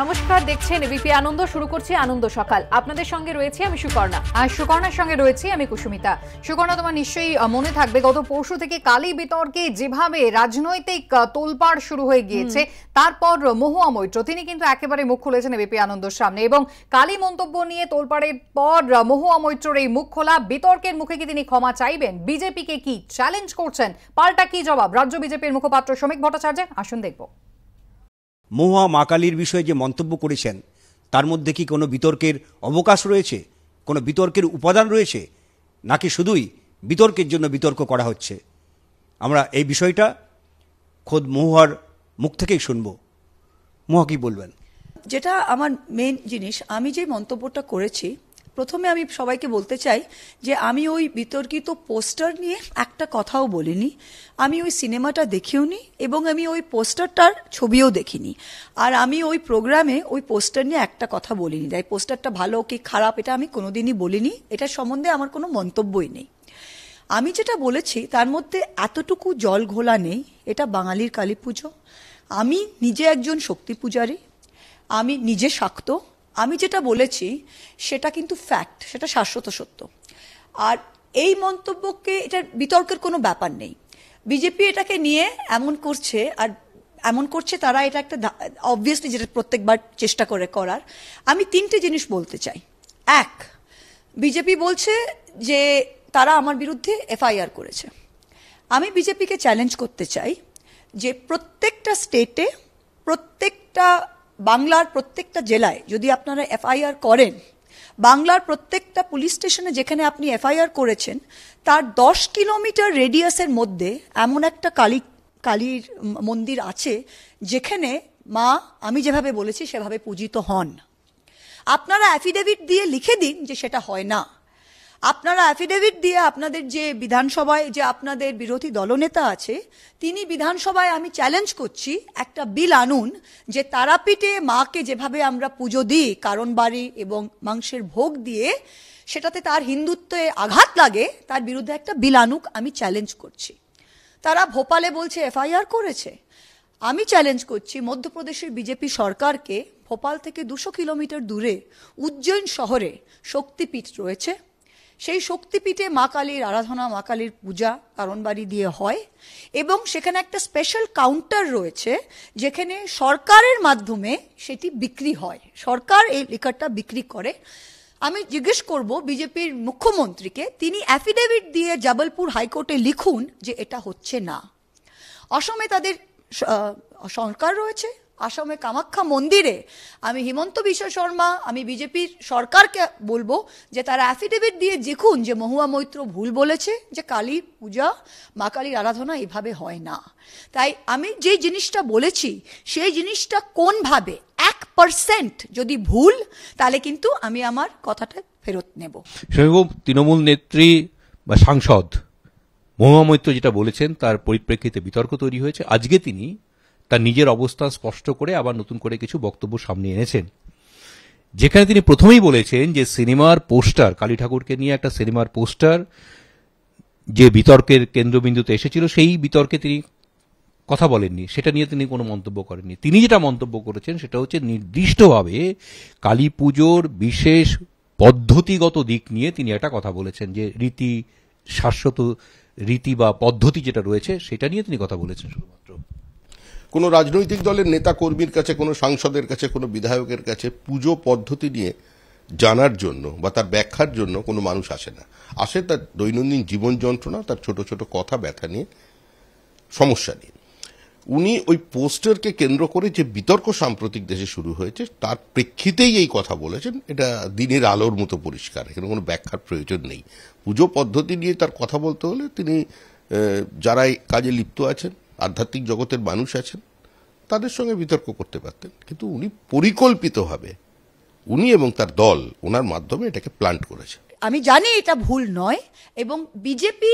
নমস্কার দেখছেন এবিপি আনন্দ শুরু করছি আনন্দ সকাল আপনাদের সঙ্গে রয়েছি আমি সুকর্ণা আর সুকর্ণার সঙ্গে রয়েছি আমি কুসুমিতা সুকর্ণা তোমার নিশ্চয়ই মনে থাকবে গত পরশু থেকে কালী বিতর্কে যেভাবে রাজনৈতিক তোলপাড় শুরু হয়ে গিয়েছে তারপর মহুয়া মৈত্র তিনি কিন্তু একেবারে মুখ খুলেছেন এবিপি আনন্দর সামনে এবং কালী মন্তব্য নিয়ে তোলপাড়ের পর মহুয়া মৈত্রর এই মুখ খোলা বিতর্কের মুখে কি তিনি ক্ষমা চাইবেন বিজেপিকে কি চ্যালেঞ্জ করছেন পাল্টা কি জবাব রাজ্য বিজেপির মুখপাত্র শ্রমিক ভট্টাচার্যের আসুন দেখবো মহুয়া মা কালীর বিষয়ে যে মন্তব্য করেছেন তার মধ্যে কি কোনো বিতর্কের অবকাশ রয়েছে কোনো বিতর্কের উপাদান রয়েছে নাকি শুধুই বিতর্কের জন্য বিতর্ক করা হচ্ছে আমরা এই বিষয়টা খোদ মহুয়ার মুখ থেকেই শুনব মহুয়া কি বলবেন যেটা আমার মেন জিনিস আমি যে মন্তব্যটা করেছি প্রথমে আমি সবাইকে বলতে চাই যে আমি ওই বিতর্কিত পোস্টার নিয়ে একটা কথাও বলিনি আমি ওই সিনেমাটা নি এবং আমি ওই পোস্টারটার ছবিও দেখিনি আর আমি ওই প্রোগ্রামে ওই পোস্টার নিয়ে একটা কথা বলিনি তাই পোস্টারটা ভালো কি খারাপ এটা আমি কোনোদিনই বলিনি এটা সম্বন্ধে আমার কোনো মন্তব্যই নেই আমি যেটা বলেছি তার মধ্যে এতটুকু জল ঘোলা নেই এটা বাঙালির কালী পুজো আমি নিজে একজন শক্তি পূজারী আমি নিজে শাক্ত আমি যেটা বলেছি সেটা কিন্তু ফ্যাক্ট সেটা শাশ্বত সত্য আর এই মন্তব্যকে এটার বিতর্কের কোনো ব্যাপার নেই বিজেপি এটাকে নিয়ে এমন করছে আর এমন করছে তারা এটা একটা অবভিয়াসলি যেটা প্রত্যেকবার চেষ্টা করে করার আমি তিনটে জিনিস বলতে চাই এক বিজেপি বলছে যে তারা আমার বিরুদ্ধে এফআইআর করেছে আমি বিজেপিকে চ্যালেঞ্জ করতে চাই যে প্রত্যেকটা স্টেটে প্রত্যেকটা বাংলার প্রত্যেকটা জেলায় যদি আপনারা এফআইআর করেন বাংলার প্রত্যেকটা পুলিশ স্টেশনে যেখানে আপনি এফআইআর করেছেন তার দশ কিলোমিটার রেডিয়াসের মধ্যে এমন একটা কালী কালীর মন্দির আছে যেখানে মা আমি যেভাবে বলেছি সেভাবে পূজিত হন আপনারা অ্যাফিডেভিট দিয়ে লিখে দিন যে সেটা হয় না আপনারা অ্যাফিডেভিট দিয়ে আপনাদের যে বিধানসভায় যে আপনাদের বিরোধী দলনেতা আছে তিনি বিধানসভায় আমি চ্যালেঞ্জ করছি একটা বিল আনুন যে তারাপীঠে মাকে যেভাবে আমরা পুজো দিই কারণ বাড়ি এবং মাংসের ভোগ দিয়ে সেটাতে তার হিন্দুত্বে আঘাত লাগে তার বিরুদ্ধে একটা বিল আনুক আমি চ্যালেঞ্জ করছি তারা ভোপালে বলছে এফআইআর করেছে আমি চ্যালেঞ্জ করছি মধ্যপ্রদেশের বিজেপি সরকারকে ভোপাল থেকে দুশো কিলোমিটার দূরে উজ্জয়ন শহরে শক্তিপীঠ রয়েছে সেই শক্তিপীঠে মা কালীর আরাধনা মা কালীর পূজা কারণবাড়ি দিয়ে হয় এবং সেখানে একটা স্পেশাল কাউন্টার রয়েছে যেখানে সরকারের মাধ্যমে সেটি বিক্রি হয় সরকার এই লিকারটা বিক্রি করে আমি জিজ্ঞেস করব বিজেপির মুখ্যমন্ত্রীকে তিনি অ্যাফিডেভিট দিয়ে জবলপুর হাইকোর্টে লিখুন যে এটা হচ্ছে না অসমে তাদের সরকার রয়েছে আসামে কামাখ্যা মন্দিরে আমি হিমন্ত বিশ্ব শর্মা আমি বিজেপির সরকারকে বলবো যে তারা অ্যাফিডেভিট দিয়ে দেখুন যে মহুয়া মৈত্র ভুল বলেছে যে কালী পূজা মা কালীর আরাধনা এভাবে হয় না তাই আমি যে জিনিসটা বলেছি সেই জিনিসটা কোনভাবে এক পার্সেন্ট যদি ভুল তাহলে কিন্তু আমি আমার কথাটা ফেরত নেব তৃণমূল নেত্রী বা সাংসদ মহুয়া মৈত্র যেটা বলেছেন তার পরিপ্রেক্ষিতে বিতর্ক তৈরি হয়েছে আজকে তিনি তার নিজের অবস্থান স্পষ্ট করে আবার নতুন করে কিছু বক্তব্য সামনে এনেছেন যেখানে তিনি প্রথমেই বলেছেন যে সিনেমার পোস্টার কালী ঠাকুরকে নিয়ে একটা সিনেমার পোস্টার যে বিতর্কের কেন্দ্রবিন্দুতে এসেছিল সেই বিতর্কে তিনি কথা বলেননি সেটা নিয়ে তিনি কোনো মন্তব্য করেননি তিনি যেটা মন্তব্য করেছেন সেটা হচ্ছে নির্দিষ্টভাবে কালী পুজোর বিশেষ পদ্ধতিগত দিক নিয়ে তিনি একটা কথা বলেছেন যে রীতি শাশ্বত রীতি বা পদ্ধতি যেটা রয়েছে সেটা নিয়ে তিনি কথা বলেছেন শুধুমাত্র কোনো রাজনৈতিক দলের নেতা কর্মীর কাছে কোনো সাংসদের কাছে কোনো বিধায়কের কাছে পুজো পদ্ধতি নিয়ে জানার জন্য বা তার ব্যাখ্যার জন্য কোনো মানুষ আসে না আসে তার দৈনন্দিন জীবন যন্ত্রণা তার ছোট ছোট কথা ব্যথা নিয়ে সমস্যা নিয়ে উনি ওই পোস্টারকে কেন্দ্র করে যে বিতর্ক সাম্প্রতিক দেশে শুরু হয়েছে তার প্রেক্ষিতেই এই কথা বলেছেন এটা দিনের আলোর মতো পরিষ্কার এখানে কোনো ব্যাখ্যার প্রয়োজন নেই পুজো পদ্ধতি নিয়ে তার কথা বলতে হলে তিনি যারাই কাজে লিপ্ত আছেন আধ্যাত্মিক জগতের মানুষ আছেন তাদের সঙ্গে বিতর্ক করতে পারতেন কিন্তু উনি পরিকল্পিতভাবে উনি এবং তার দল ওনার মাধ্যমে এটাকে প্লান্ট করেছে আমি জানি এটা ভুল নয় এবং বিজেপি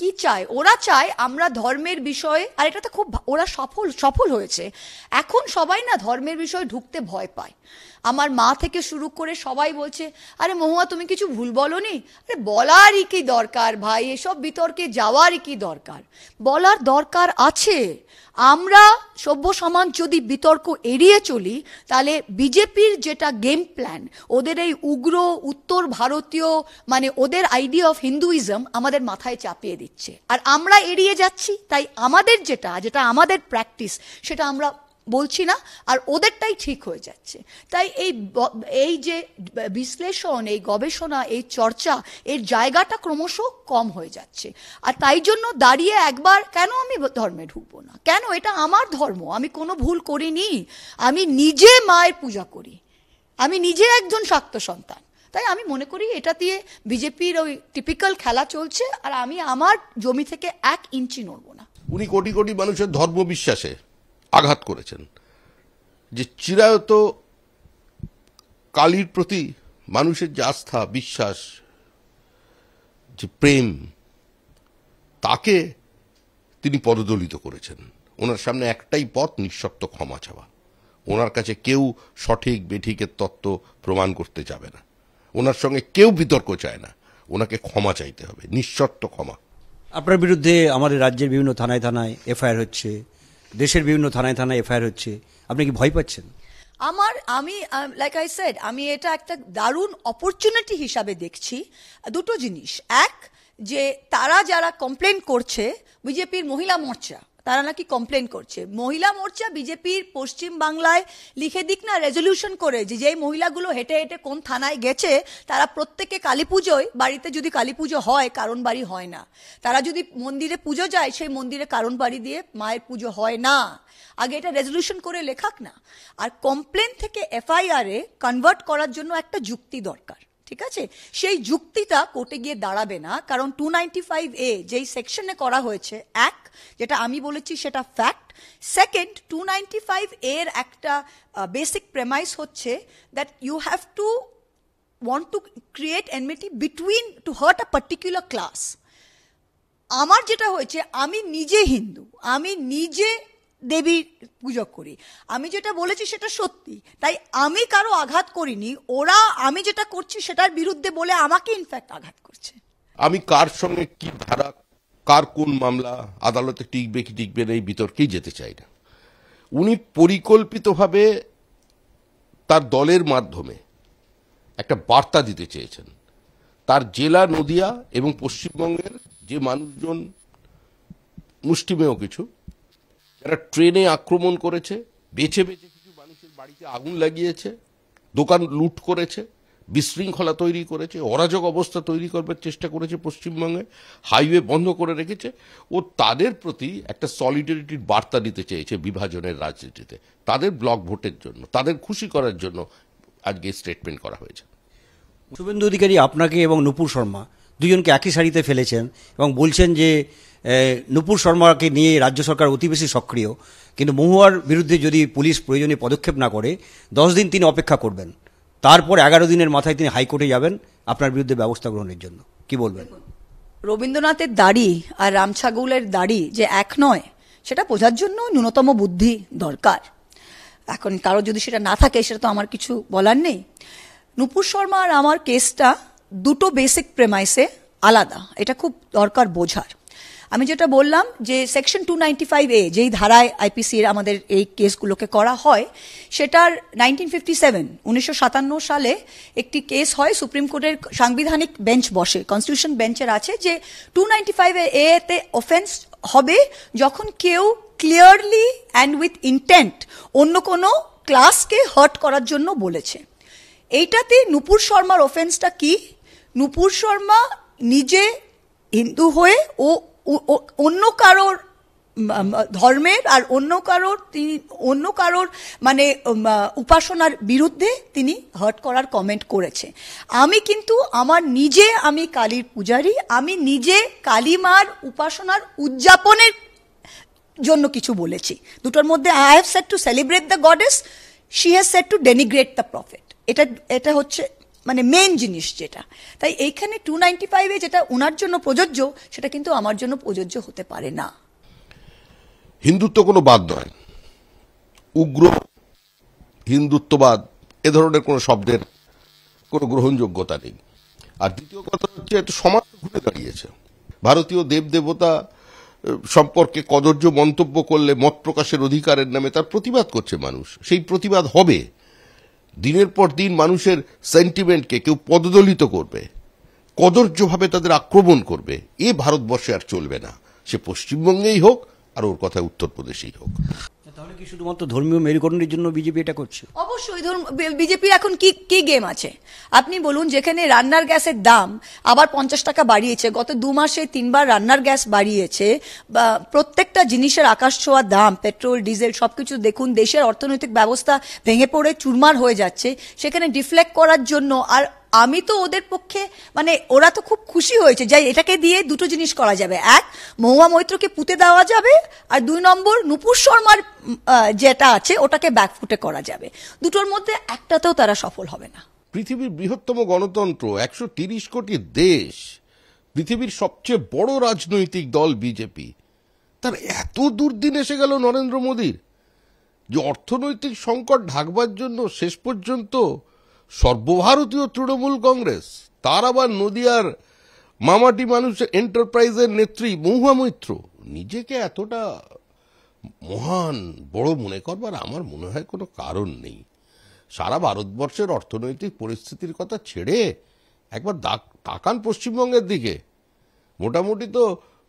কি চায় ওরা চায় আমরা ধর্মের বিষয়ে আর এটা তো খুব ওরা সফল সফল হয়েছে এখন সবাই না ধর্মের বিষয়ে ঢুকতে ভয় পায় আমার মা থেকে শুরু করে সবাই বলছে আরে মহুয়া তুমি কিছু ভুল বলনি আরে বলারই কি দরকার ভাই এসব বিতর্কে যাওয়ারই কি দরকার বলার দরকার আছে আমরা সভ্য সমাজ যদি বিতর্ক এড়িয়ে চলি তাহলে বিজেপির যেটা গেম প্ল্যান ওদের এই উগ্র উত্তর ভারতীয় মানে ওদের আইডিয়া অফ হিন্দুইজম আমাদের মাথায় চাপিয়ে দিচ্ছে আর আমরা এড়িয়ে যাচ্ছি তাই আমাদের যেটা যেটা আমাদের প্র্যাকটিস সেটা আমরা বলছি না আর ওদেরটাই ঠিক হয়ে যাচ্ছে তাই এই এই যে বিশ্লেষণ এই গবেষণা এই চর্চা এর জায়গাটা ক্রমশ কম হয়ে যাচ্ছে আর তাই জন্য দাঁড়িয়ে একবার কেন আমি ধর্মে ঢুকবো না কেন এটা আমার ধর্ম আমি কোনো ভুল করিনি আমি নিজে মায়ের পূজা করি আমি নিজে একজন শাক্ত সন্তান তাই আমি মনে করি এটা দিয়ে বিজেপির ওই টিপিক্যাল খেলা চলছে আর আমি আমার জমি থেকে এক ইঞ্চি নড়ব না উনি কোটি কোটি মানুষের ধর্ম বিশ্বাসে আঘাত করেছেন যে চিরায়ত কালীর প্রতি মানুষের যে আস্থা বিশ্বাস যে প্রেম তাকে তিনি পদদলিত করেছেন ওনার সামনে একটাই পথ নিঃশর্ত ক্ষমা চাওয়া ওনার কাছে কেউ সঠিক বেঠিকের তত্ত্ব প্রমাণ করতে যাবে না ওনার সঙ্গে কেউ বিতর্ক চায় না ওনাকে ক্ষমা চাইতে হবে নিঃশর্ত ক্ষমা আপনার বিরুদ্ধে আমাদের রাজ্যের বিভিন্ন থানায় থানায় এফআইআর হচ্ছে দেশের বিভিন্ন থানায় থানায় এফআইআর হচ্ছে আপনি কি ভয় পাচ্ছেন আমার আমি লাইক আই সেড আমি এটা একটা দারুণ অপরচুনিটি হিসাবে দেখছি দুটো জিনিস এক যে তারা যারা কমপ্লেন করছে বিজেপির মহিলা মোর্চা তারা নাকি কমপ্লেন করছে মহিলা মোর্চা বিজেপির পশ্চিম বাংলায় লিখে দিক না রেজলিউশন করে যে যেই মহিলাগুলো হেঁটে হেঁটে কোন থানায় গেছে তারা প্রত্যেকে কালী পুজোয় বাড়িতে যদি কালী পুজো হয় কারণ বাড়ি হয় না তারা যদি মন্দিরে পুজো যায় সেই মন্দিরে কারণ বাড়ি দিয়ে মায়ের পুজো হয় না আগে এটা রেজলিউশন করে লেখাক না আর কমপ্লেন থেকে এফআইআরে কনভার্ট করার জন্য একটা যুক্তি দরকার ঠিক আছে সেই যুক্তিটা কোর্টে গিয়ে দাঁড়াবে না কারণ টু ফাইভ এ যেই সেকশনে করা হয়েছে এক যেটা আমি বলেছি সেটা ফ্যাক্ট সেকেন্ড টু ফাইভ এর একটা বেসিক প্রেমাইস হচ্ছে that you have to want to create enmity between two hurt a particular class আমার যেটা হয়েছে আমি নিজে হিন্দু আমি নিজে দেবীর পূজক করি আমি যেটা বলেছি সেটা সত্যি তাই আমি কারো আঘাত করিনি ওরা আমি যেটা করছি সেটার বিরুদ্ধে বলে আমাকে ইনফ্যাক্ট আঘাত করছে আমি কার সঙ্গে কি ধারা কার কোন মামলা আদালতে টিকবে কি টিকবে না এই বিতর্কেই যেতে চাই না উনি পরিকল্পিতভাবে তার দলের মাধ্যমে একটা বার্তা দিতে চেয়েছেন তার জেলা নদিয়া এবং পশ্চিমবঙ্গের যে মানুষজন মুষ্টিমেয় কিছু যারা ট্রেনে আক্রমণ করেছে বেছে বেছে কিছু মানুষের বাড়িতে আগুন লাগিয়েছে দোকান লুট করেছে বিশৃঙ্খলা তৈরি করেছে অরাজক অবস্থা তৈরি করবার চেষ্টা করেছে পশ্চিমবঙ্গে হাইওয়ে বন্ধ করে রেখেছে ও তাদের প্রতি একটা সলিডারিটির বার্তা দিতে চেয়েছে বিভাজনের রাজনীতিতে তাদের ব্লক ভোটের জন্য তাদের খুশি করার জন্য আজকে স্টেটমেন্ট করা হয়েছে শুভেন্দু অধিকারী আপনাকে এবং নুপুর শর্মা দুজনকে একই সারিতে ফেলেছেন এবং বলছেন যে নুপুর শর্মাকে নিয়ে রাজ্য সরকার অতি বেশি সক্রিয় কিন্তু মহুয়ার বিরুদ্ধে যদি পুলিশ প্রয়োজনীয় পদক্ষেপ না করে দশ দিন তিনি অপেক্ষা করবেন তারপর এগারো দিনের মাথায় তিনি হাইকোর্টে যাবেন আপনার বিরুদ্ধে ব্যবস্থা গ্রহণের জন্য কি বলবেন রবীন্দ্রনাথের দাড়ি আর রামছাগুলের দাড়ি যে এক নয় সেটা বোঝার জন্য ন্যূনতম বুদ্ধি দরকার এখন কারো যদি সেটা না থাকে সেটা তো আমার কিছু বলার নেই নুপুর শর্মা আর আমার কেসটা দুটো বেসিক প্রেমাইসে আলাদা এটা খুব দরকার বোঝার আমি যেটা বললাম যে সেকশন টু ফাইভ এ যেই ধারায় আইপিসির আমাদের এই কেসগুলোকে করা হয় সেটার নাইনটিন ফিফটি সেভেন উনিশশো সাতান্ন সালে একটি কেস হয় সুপ্রিম কোর্টের সাংবিধানিক বেঞ্চ বসে কনস্টিটিউশন বেঞ্চের আছে যে টু নাইনটি ফাইভ এ তে অফেন্স হবে যখন কেউ ক্লিয়ারলি অ্যান্ড উইথ ইন্টেন্ট অন্য কোনো ক্লাসকে হার্ট করার জন্য বলেছে এইটাতে নুপুর শর্মার অফেন্সটা কি নুপুর শর্মা নিজে হিন্দু হয়ে ও অন্য কারোর ধর্মের আর অন্য কারোর তিনি অন্য কারোর মানে উপাসনার বিরুদ্ধে তিনি হার্ট করার কমেন্ট করেছে আমি কিন্তু আমার নিজে আমি কালীর পূজারী আমি নিজে কালীমার উপাসনার উদযাপনের জন্য কিছু বলেছি দুটোর মধ্যে I have set to celebrate the goddess she has set to denigrate the prophet এটা এটা হচ্ছে মানে মেন জিনিস যেটা তাই এইখানে টু নাইনটি ফাইভে যেটা ওনার জন্য প্রযোজ্য সেটা কিন্তু আমার জন্য প্রযোজ্য হতে পারে না হিন্দুত্ব কোনো বাদ নয় উগ্র হিন্দুত্ববাদ এ ধরনের কোনো শব্দের কোনো গ্রহণযোগ্যতা নেই আর দ্বিতীয় কথা হচ্ছে একটু সমাজ ঘুরে দাঁড়িয়েছে ভারতীয় দেবদেবতা সম্পর্কে কদর্য মন্তব্য করলে মত প্রকাশের অধিকারের নামে তার প্রতিবাদ করছে মানুষ সেই প্রতিবাদ হবে দিনের পর দিন মানুষের সেন্টিমেন্টকে কেউ পদদলিত করবে কদর্যভাবে তাদের আক্রমণ করবে এ ভারতবর্ষে আর চলবে না সে পশ্চিমবঙ্গেই হোক আর ওর কথা উত্তরপ্রদেশেই হোক তাহলে কি শুধুমাত্র ধর্মীয় মেরুকরণের জন্য বিজেপি এটা করছে অবশ্যই ধরুন বিজেপির এখন কি কি গেম আছে আপনি বলুন যেখানে রান্নার গ্যাসের দাম আবার পঞ্চাশ টাকা বাড়িয়েছে গত দু মাসে তিনবার রান্নার গ্যাস বাড়িয়েছে বা প্রত্যেকটা জিনিসের আকাশ ছোঁয়া দাম পেট্রোল ডিজেল সব কিছু দেখুন দেশের অর্থনৈতিক ব্যবস্থা ভেঙে পড়ে চুরমার হয়ে যাচ্ছে সেখানে ডিফ্লেক্ট করার জন্য আর আমি তো ওদের পক্ষে মানে ওরা তো খুব খুশি হয়েছে যাই এটাকে দিয়ে দুটো জিনিস করা যাবে এক মহুয়া মৈত্রকে পুঁতে দেওয়া যাবে আর দুই নম্বর নুপুর শর্মার যেটা আছে ওটাকে ব্যাকফুটে করা যাবে দুটোর মধ্যে একটাতেও তারা সফল হবে না পৃথিবীর বৃহত্তম গণতন্ত্র একশো তিরিশ কোটি দেশ পৃথিবীর সবচেয়ে বড় রাজনৈতিক দল বিজেপি তার এত দুর্দিন এসে গেল নরেন্দ্র মোদীর যে অর্থনৈতিক সংকট ঢাকবার জন্য শেষ পর্যন্ত সর্বভারতীয় তৃণমূল কংগ্রেস তার আবার নদিয়ার মামাটি মানুষের এন্টারপ্রাইজের নেত্রী মহুয়া মৈত্র নিজেকে এতটা মহান বড় মনে করবার আমার মনে হয় কোনো কারণ নেই সারা ভারতবর্ষের অর্থনৈতিক পরিস্থিতির কথা ছেড়ে একবার তাকান পশ্চিমবঙ্গের দিকে মোটামুটি তো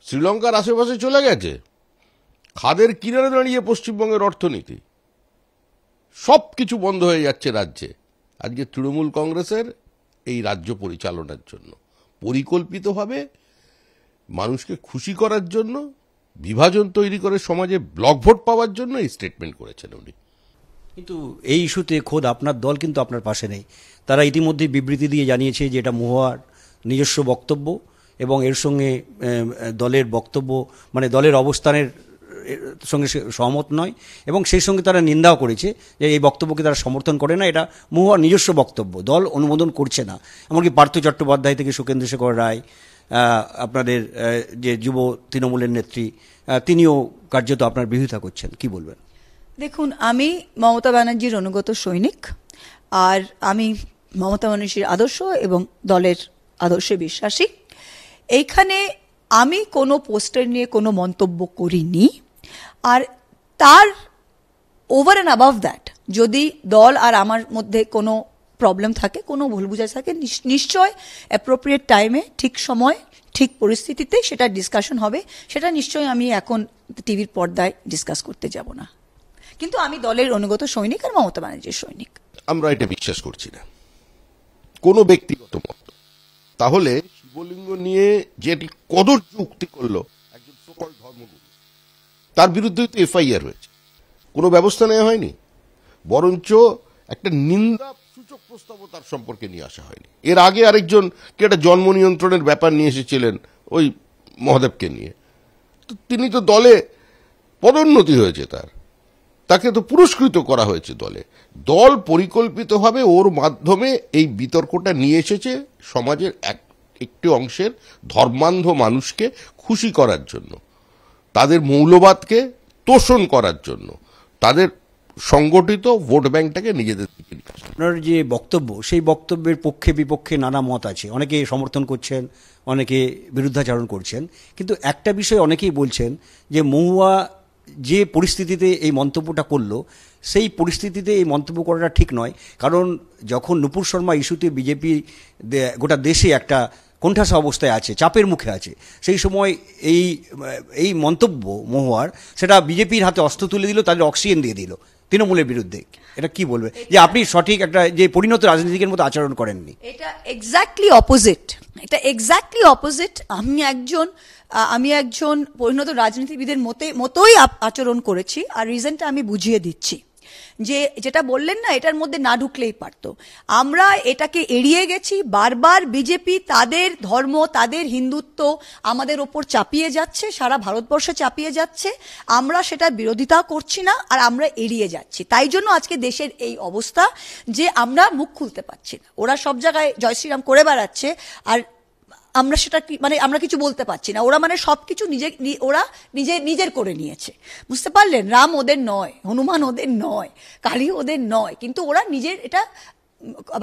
শ্রীলঙ্কার আশেপাশে চলে গেছে খাদের কিনারে দাঁড়িয়ে পশ্চিমবঙ্গের অর্থনীতি সব কিছু বন্ধ হয়ে যাচ্ছে রাজ্যে আজকে তৃণমূল কংগ্রেসের এই রাজ্য পরিচালনার জন্য পরিকল্পিতভাবে মানুষকে খুশি করার জন্য বিভাজন তৈরি করে সমাজে ব্লক ভোট পাওয়ার জন্য এই স্টেটমেন্ট করেছেন উনি কিন্তু এই ইস্যুতে খোদ আপনার দল কিন্তু আপনার পাশে নেই তারা ইতিমধ্যে বিবৃতি দিয়ে জানিয়েছে যে এটা মহুয়ার নিজস্ব বক্তব্য এবং এর সঙ্গে দলের বক্তব্য মানে দলের অবস্থানের সঙ্গে সহমত নয় এবং সেই সঙ্গে তারা নিন্দাও করেছে যে এই বক্তব্যকে তারা সমর্থন করে না এটা মহুয়ার নিজস্ব বক্তব্য দল অনুমোদন করছে না এমনকি পার্থ চট্টোপাধ্যায় থেকে সুকেন্দ্র শেখর রায় আপনাদের যে যুব তৃণমূলের নেত্রী তিনিও কার্যত আপনার বিরোধিতা করছেন কি বলবেন দেখুন আমি মমতা ব্যানার্জির অনুগত সৈনিক আর আমি মমতা ব্যানার্জির আদর্শ এবং দলের আদর্শে বিশ্বাসী এইখানে আমি কোনো পোস্টার নিয়ে কোনো মন্তব্য করিনি আর তার ওভার অ্যান্ড অ্যাবাভ দ্যাট যদি দল আর আমার মধ্যে কোনো প্রবলেম থাকে কোনো ভুল বুঝা থাকে নিশ্চয় অ্যাপ্রোপ্রিয়েট টাইমে ঠিক সময় ঠিক পরিস্থিতিতে সেটা ডিসকাশন হবে সেটা নিশ্চয়ই আমি এখন টিভির পর্দায় ডিসকাস করতে যাব না কিন্তু আমি দলের অনুগত সৈনিক আর মমতা ব্যানার্জির সৈনিক আমরা এটা বিশ্বাস করছি না কোনো ব্যক্তিগত মত তাহলে শিবলিঙ্গ নিয়ে যে কদর যুক্তি করলো একজন সকল ধর্মগুরু তার বিরুদ্ধেই তো এফআইআর হয়েছে কোনো ব্যবস্থা নেওয়া হয়নি বরঞ্চ একটা নিন্দা সূচক প্রস্তাবও তার সম্পর্কে নিয়ে আসা হয়নি এর আগে আরেকজন কে একটা জন্ম নিয়ন্ত্রণের ব্যাপার নিয়ে এসেছিলেন ওই মহাদেবকে নিয়ে তো তিনি তো দলে পদোন্নতি হয়েছে তার তাকে তো পুরস্কৃত করা হয়েছে দলে দল পরিকল্পিতভাবে ওর মাধ্যমে এই বিতর্কটা নিয়ে এসেছে সমাজের এক একটি অংশের ধর্মান্ধ মানুষকে খুশি করার জন্য তাদের মৌলবাদকে তোষণ করার জন্য তাদের সংগঠিত ভোট ব্যাংকটাকে নিজেদের আপনার যে বক্তব্য সেই বক্তব্যের পক্ষে বিপক্ষে নানা মত আছে অনেকে সমর্থন করছেন অনেকে বিরুদ্ধাচরণ করছেন কিন্তু একটা বিষয় অনেকেই বলছেন যে মহুয়া যে পরিস্থিতিতে এই মন্তব্যটা করলো সেই পরিস্থিতিতে এই মন্তব্য করাটা ঠিক নয় কারণ যখন নুপুর শর্মা ইস্যুতে বিজেপি গোটা দেশে একটা কোণঠাসা অবস্থায় আছে চাপের মুখে আছে সেই সময় এই এই মন্তব্য মহুয়ার সেটা বিজেপির হাতে অস্ত্র তুলে দিল তাদের অক্সিজেন দিয়ে দিল তৃণমূলের বিরুদ্ধে এটা কি বলবে যে আপনি সঠিক একটা যে পরিণত রাজনীতিকের মতো আচরণ করেননি এটা এক্স্যাক্টলি অপোজিট এটা এক্স্যাক্টলি অপোজিট আমি একজন আমি একজন পরিণত রাজনীতিবিদের মতে মতোই আচরণ করেছি আর রিজনটা আমি বুঝিয়ে দিচ্ছি যে যেটা বললেন না এটার মধ্যে না ঢুকলেই পারতো আমরা এটাকে এড়িয়ে গেছি বারবার বিজেপি তাদের ধর্ম তাদের হিন্দুত্ব আমাদের ওপর চাপিয়ে যাচ্ছে সারা ভারতবর্ষে চাপিয়ে যাচ্ছে আমরা সেটার বিরোধিতা করছি না আর আমরা এড়িয়ে যাচ্ছি তাই জন্য আজকে দেশের এই অবস্থা যে আমরা মুখ খুলতে পারছি না ওরা সব জায়গায় জয় শ্রীরাম করে বেড়াচ্ছে আর আমরা সেটা মানে আমরা কিছু বলতে পারছি না ওরা মানে সব কিছু নিজে ওরা নিজে নিজের করে নিয়েছে বুঝতে পারলেন রাম ওদের নয় হনুমান ওদের নয় কালী ওদের নয় কিন্তু ওরা নিজের এটা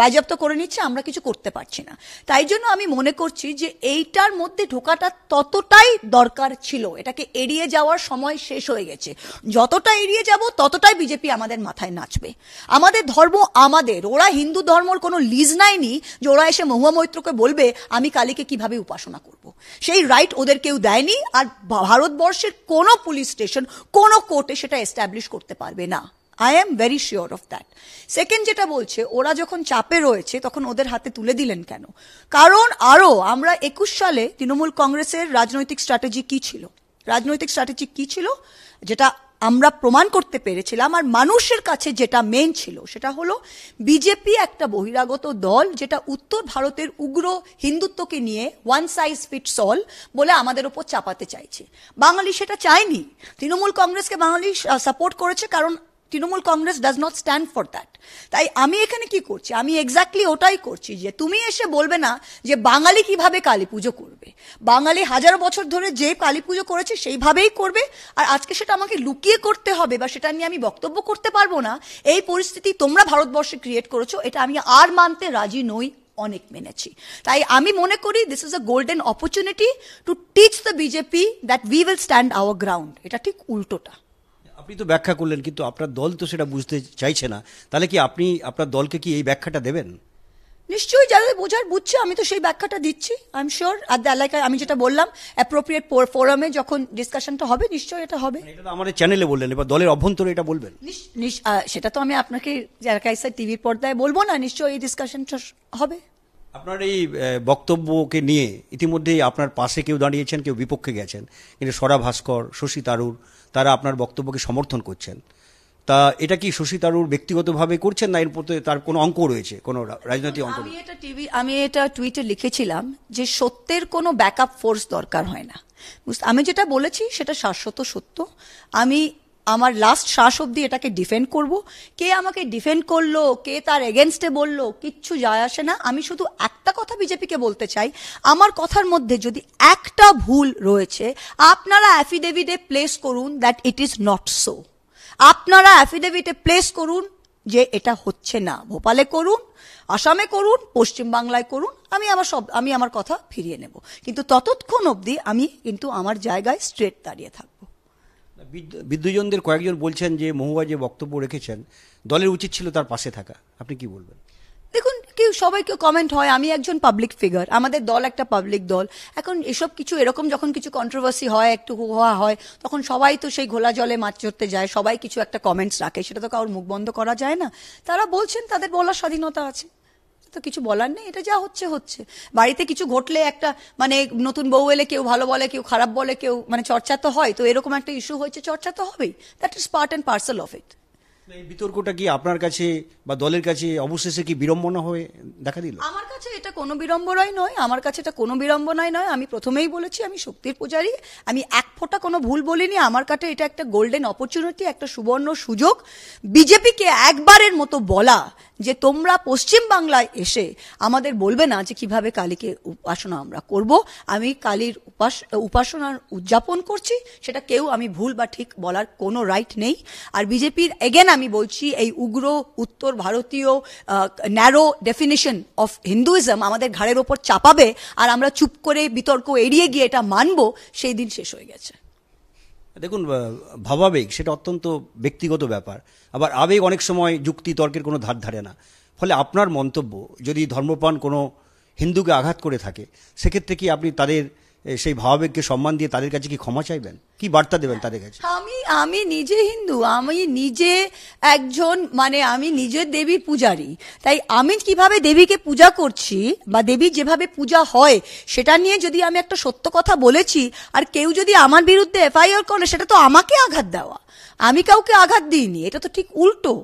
বাজেয়াপ্ত করে নিচ্ছে আমরা কিছু করতে পারছি না তাই জন্য আমি মনে করছি যে এইটার মধ্যে ঢোকাটা ততটাই দরকার ছিল এটাকে এড়িয়ে যাওয়ার সময় শেষ হয়ে গেছে যতটা এড়িয়ে যাব ততটাই বিজেপি আমাদের মাথায় নাচবে আমাদের ধর্ম আমাদের ওরা হিন্দু ধর্মর কোনো লিজ নেয়নি যে ওরা এসে মহুয়া মৈত্রকে বলবে আমি কালীকে কিভাবে উপাসনা করব। সেই রাইট ওদের কেউ দেয়নি আর ভারতবর্ষের কোনো পুলিশ স্টেশন কোনো কোর্টে সেটা এস্টাবলিশ করতে পারবে না I am very sure of that second যেটা বলছে ওরা যখন চাপে রয়েছে তখন ওদের হাতে তুলে দিলেন কেন কারণ আরও আমরা একুশ সালে তৃণমূল কংগ্রেসের রাজনৈতিক স্ট্র্যাটেজি কী ছিল রাজনৈতিক স্ট্র্যাটেজি কী ছিল যেটা আমরা প্রমাণ করতে পেরেছিলাম আর মানুষের কাছে যেটা মেন ছিল সেটা হলো বিজেপি একটা বহিরাগত দল যেটা উত্তর ভারতের উগ্র হিন্দুত্বকে নিয়ে ওয়ান সাইজ ফিট সল বলে আমাদের ওপর চাপাতে চাইছে বাঙালি সেটা চায়নি তৃণমূল কংগ্রেসকে বাঙালি সাপোর্ট করেছে কারণ Trinamool Congress does not stand for that তাই আমি এখানে কি করছি আমি এক্স্যাক্টলি ওটাই করছি যে তুমি এসে বলবে না যে বাঙালি কিভাবে কালী পুজো করবে বাঙালি হাজার বছর ধরে যে কালী পুজো করেছে সেইভাবেই করবে আর আজকে সেটা আমাকে লুকিয়ে করতে হবে বা সেটা নিয়ে আমি বক্তব্য করতে পারবো না এই পরিস্থিতি তোমরা ভারতবর্ষে ক্রিয়েট করেছো এটা আমি আর মানতে রাজি নই অনেক মেনেছি তাই আমি মনে করি this is a golden opportunity to teach the BJP that we will stand our ground এটা ঠিক উল্টোটা আপনি তো ব্যাখ্যা করলেন কিন্তু আপনার দল তো সেটা বুঝতে চাইছে না তাহলে কি আপনি আপনার দলকে কি এই ব্যাখ্যাটা দেবেন নিশ্চয়ই যাদের বোঝার বুঝছে আমি তো সেই ব্যাখ্যাটা দিচ্ছি আই এম শিওর আর এলাকায় আমি যেটা বললাম অ্যাপ্রোপ্রিয়েট ফোরামে যখন ডিসকাশনটা হবে নিশ্চয়ই এটা হবে এটা আমাদের চ্যানেলে বললেন এবার দলের অভ্যন্তরে এটা বলবেন সেটা তো আমি আপনাকে টিভির পর্দায় বলবো না নিশ্চয়ই এই ডিসকাশনটা হবে আপনার এই বক্তব্যকে নিয়ে ইতিমধ্যেই আপনার পাশে কেউ দাঁড়িয়েছেন কেউ বিপক্ষে গেছেন কিন্তু সরা ভাস্কর শশী তারুর তারা আপনার বক্তব্যকে সমর্থন করছেন তা এটা কি শশী তারুর ব্যক্তিগতভাবে করছেন না এর প্রতি তার কোনো অঙ্ক রয়েছে কোনো রাজনৈতিক অঙ্ক আমি এটা টিভি আমি এটা টুইটে লিখেছিলাম যে সত্যের কোনো ব্যাকআপ ফোর্স দরকার হয় না আমি যেটা বলেছি সেটা শাশ্বত সত্য আমি আমার লাস্ট শ্বাস অব্দি এটাকে ডিফেন্ড করব কে আমাকে ডিফেন্ড করলো কে তার এগেনস্টে বললো কিচ্ছু যায় আসে না আমি শুধু একটা কথা বিজেপিকে বলতে চাই আমার কথার মধ্যে যদি একটা ভুল রয়েছে আপনারা অ্যাফিডেভিটে প্লেস করুন that it is not so আপনারা অ্যাফিডেভিটে প্লেস করুন যে এটা হচ্ছে না ভোপালে করুন আসামে করুন পশ্চিমবাংলায় করুন আমি আমার সব আমি আমার কথা ফিরিয়ে নেব কিন্তু ততক্ষণ অবধি আমি কিন্তু আমার জায়গায় স্ট্রেট দাঁড়িয়ে থাকব বিদ্যুজনদের কয়েকজন বলছেন যে মহুয়া যে বক্তব্য রেখেছেন দলের উচিত ছিল তার পাশে থাকা আপনি কি বলবেন দেখুন কেউ সবাই কেউ কমেন্ট হয় আমি একজন পাবলিক ফিগার আমাদের দল একটা পাবলিক দল এখন এসব কিছু এরকম যখন কিছু কন্ট্রোভার্সি হয় একটু হওয়া হয় তখন সবাই তো সেই ঘোলা জলে মাছ ধরতে যায় সবাই কিছু একটা কমেন্টস রাখে সেটা তো কারোর মুখ বন্ধ করা যায় না তারা বলছেন তাদের বলার স্বাধীনতা আছে তো কিছু বলার নেই এটা যা হচ্ছে হচ্ছে বাড়িতে কিছু ঘটলে একটা মানে নতুন বউ এলে কেউ ভালো বলে কেউ খারাপ বলে কেউ মানে চর্চা তো হয় তো এরকম একটা ইস্যু হয়েছে চর্চা তো হবেই that is part and parcel of it বিতর্কটা কি আপনার কাছে বা দলের কাছে অবশেষে কি বিড়ম্বনা হয়ে দেখা দিল আমার কাছে এটা কোনো বিড়ম্বনাই নয় আমার কাছে এটা কোনো বিড়ম্বনাই নয় আমি প্রথমেই বলেছি আমি শক্তির পূজারী আমি এক ফোঁটা কোনো ভুল বলিনি আমার কাছে এটা একটা গোল্ডেন অপরচুনিটি একটা সুবর্ণ সুযোগ বিজেপিকে একবারের মতো বলা যে তোমরা পশ্চিম বাংলায় এসে আমাদের বলবে না যে কিভাবে কালীকে উপাসনা আমরা করব আমি কালীর উপাস উপাসনার উদযাপন করছি সেটা কেউ আমি ভুল বা ঠিক বলার কোনো রাইট নেই আর বিজেপির এগেন আমি আমি বলছি এই উগ্র উত্তর ভারতীয় ন্যারো ডেফিনেশন অফ হিন্দুইজম আমাদের ঘাড়ের ওপর চাপাবে আর আমরা চুপ করে বিতর্ক এড়িয়ে গিয়ে এটা মানব সেই দিন শেষ হয়ে গেছে দেখুন ভাবাবেগ সেটা অত্যন্ত ব্যক্তিগত ব্যাপার আবার আবেগ অনেক সময় যুক্তি তর্কের কোনো ধার ধারে না ফলে আপনার মন্তব্য যদি ধর্মপ্রাণ কোনো হিন্দুকে আঘাত করে থাকে সেক্ষেত্রে কি আপনি তাদের সেই ভাবাবেগকে সম্মান দিয়ে তাদের কাছে কি ক্ষমা চাইবেন কি বার্তা দেবেন তাদের কাছে আমি আমি নিজে হিন্দু আমি নিজে একজন মানে আমি নিজের দেবীর পূজারি তাই আমি কিভাবে দেবীকে পূজা করছি বা দেবী যেভাবে পূজা হয় সেটা নিয়ে যদি আমি একটা সত্য কথা বলেছি আর কেউ যদি আমার বিরুদ্ধে এফআইআর করে সেটা তো আমাকে আঘাত দেওয়া আমি কাউকে আঘাত দিইনি এটা তো ঠিক উল্টো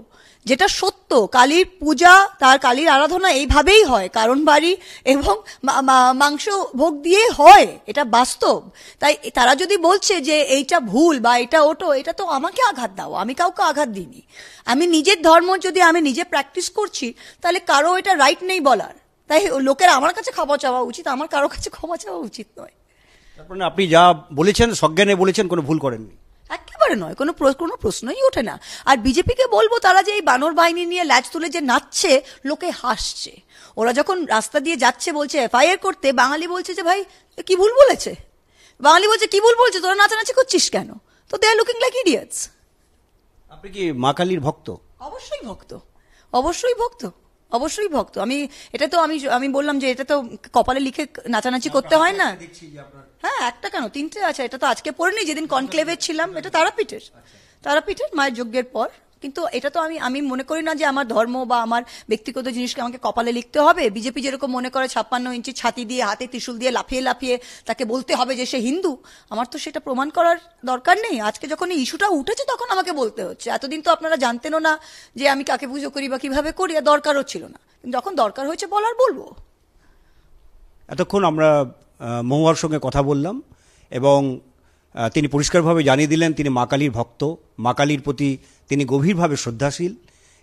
যেটা সত্য কালীর পূজা তার কালীর আরাধনা এইভাবেই হয় কারণ বাড়ি এবং মাংস ভোগ দিয়ে হয় এটা বাস্তব তাই তারা যদি বলছে যে এইটা ভুল বা এটা ওটো এটা তো আমাকে আঘাত দাও আমি কাউকে আঘাত দিইনি আমি নিজের ধর্ম যদি আমি নিজে প্র্যাকটিস করছি তাহলে কারো এটা রাইট নেই বলার তাই লোকের আমার কাছে ক্ষমা চাওয়া উচিত আমার কারো কাছে ক্ষমা চাওয়া উচিত নয় আপনি যা বলেছেন সজ্ঞানে বলেছেন কোনো ভুল করেননি একেবারে নয় কোনো কোনো প্রশ্নই ওঠে না আর বিজেপিকে বলবো তারা যে এই বানর বাহিনী নিয়ে ল্যাচ তুলে যে নাচছে লোকে হাসছে ওরা যখন রাস্তা দিয়ে যাচ্ছে বলছে এফআইআর করতে বাঙালি বলছে যে ভাই কি ভুল বলেছে বাঙালি বলছে কি ভুল বলছে তোরা নাচানাচি করছিস কেন তো they are looking like idiots আপনি কি মা কালীর ভক্ত অবশ্যই ভক্ত অবশ্যই ভক্ত অবশ্যই ভক্ত আমি এটা তো আমি আমি বললাম যে এটা তো কপালে লিখে নাচানাচি করতে হয় না হ্যাঁ একটা কেন তিনটে আছে এটা তো আজকে পড়িনি যেদিন কনক্লেভে ছিলাম এটা তারাপীঠের তারাপীঠের মায়ের যজ্ঞের পর কিন্তু এটা তো আমি আমি মনে করি না যে আমার ধর্ম বা আমার ব্যক্তিগত জিনিসকে আমাকে কপালে লিখতে হবে বিজেপি যেরকম মনে করে ছাপ্পান্ন ইঞ্চি ছাতি দিয়ে হাতে ত্রিশুল দিয়ে লাফিয়ে লাফিয়ে তাকে বলতে হবে যে সে হিন্দু আমার তো সেটা প্রমাণ করার দরকার নেই আজকে যখন এই ইস্যুটা উঠেছে তখন আমাকে বলতে হচ্ছে এতদিন তো আপনারা জানতেনও না যে আমি কাকে পুজো করি বা কিভাবে করি আর দরকারও ছিল না যখন দরকার হয়েছে বলার বলবো এতক্ষণ আমরা মহুয়ার সঙ্গে কথা বললাম এবং তিনি পরিষ্কারভাবে জানিয়ে দিলেন তিনি মা কালীর ভক্ত মা কালীর প্রতি তিনি গভীরভাবে শ্রদ্ধাশীল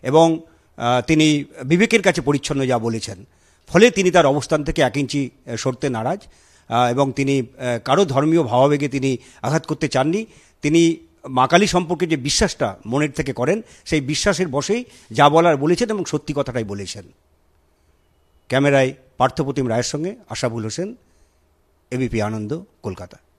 এবং তিনি বিবেকের কাছে পরিচ্ছন্ন যা বলেছেন ফলে তিনি তার অবস্থান থেকে এক ইঞ্চি সরতে নারাজ এবং তিনি কারো ধর্মীয় ভাবাবেগে তিনি আঘাত করতে চাননি তিনি মা কালী সম্পর্কে যে বিশ্বাসটা মনের থেকে করেন সেই বিশ্বাসের বসেই যা বলার বলেছেন এবং সত্যি কথাটাই বলেছেন ক্যামেরায় পার্থপ্রতিম রায়ের সঙ্গে আশাবুল হোসেন এবিপি আনন্দ কলকাতা